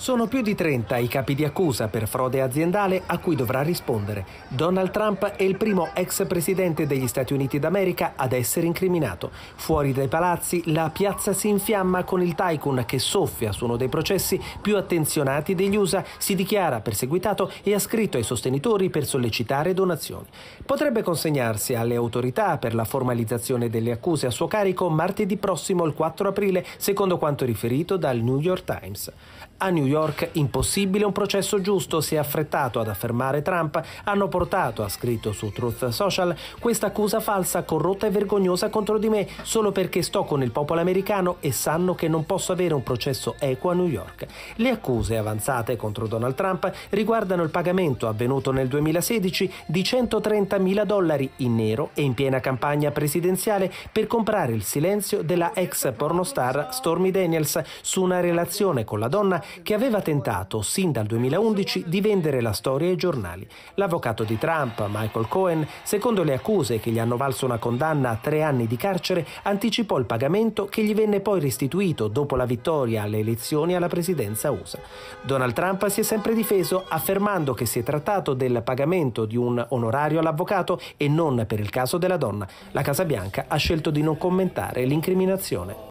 Sono più di 30 i capi di accusa per frode aziendale a cui dovrà rispondere. Donald Trump è il primo ex presidente degli Stati Uniti d'America ad essere incriminato. Fuori dai palazzi la piazza si infiamma con il tycoon che soffia su uno dei processi più attenzionati degli USA, si dichiara perseguitato e ha scritto ai sostenitori per sollecitare donazioni. Potrebbe consegnarsi alle autorità per la formalizzazione delle accuse a suo carico martedì prossimo il 4 aprile, secondo quanto riferito dal New York Times. A New York impossibile un processo giusto, si è affrettato ad affermare Trump, hanno portato, ha scritto su Truth Social, questa accusa falsa, corrotta e vergognosa contro di me, solo perché sto con il popolo americano e sanno che non posso avere un processo equo a New York. Le accuse avanzate contro Donald Trump riguardano il pagamento avvenuto nel 2016 di 130 mila dollari in nero e in piena campagna presidenziale per comprare il silenzio della ex pornostar Stormy Daniels su una relazione con la donna che aveva aveva tentato, sin dal 2011, di vendere la storia ai giornali. L'avvocato di Trump, Michael Cohen, secondo le accuse che gli hanno valso una condanna a tre anni di carcere, anticipò il pagamento che gli venne poi restituito dopo la vittoria alle elezioni alla presidenza USA. Donald Trump si è sempre difeso affermando che si è trattato del pagamento di un onorario all'avvocato e non per il caso della donna. La Casa Bianca ha scelto di non commentare l'incriminazione.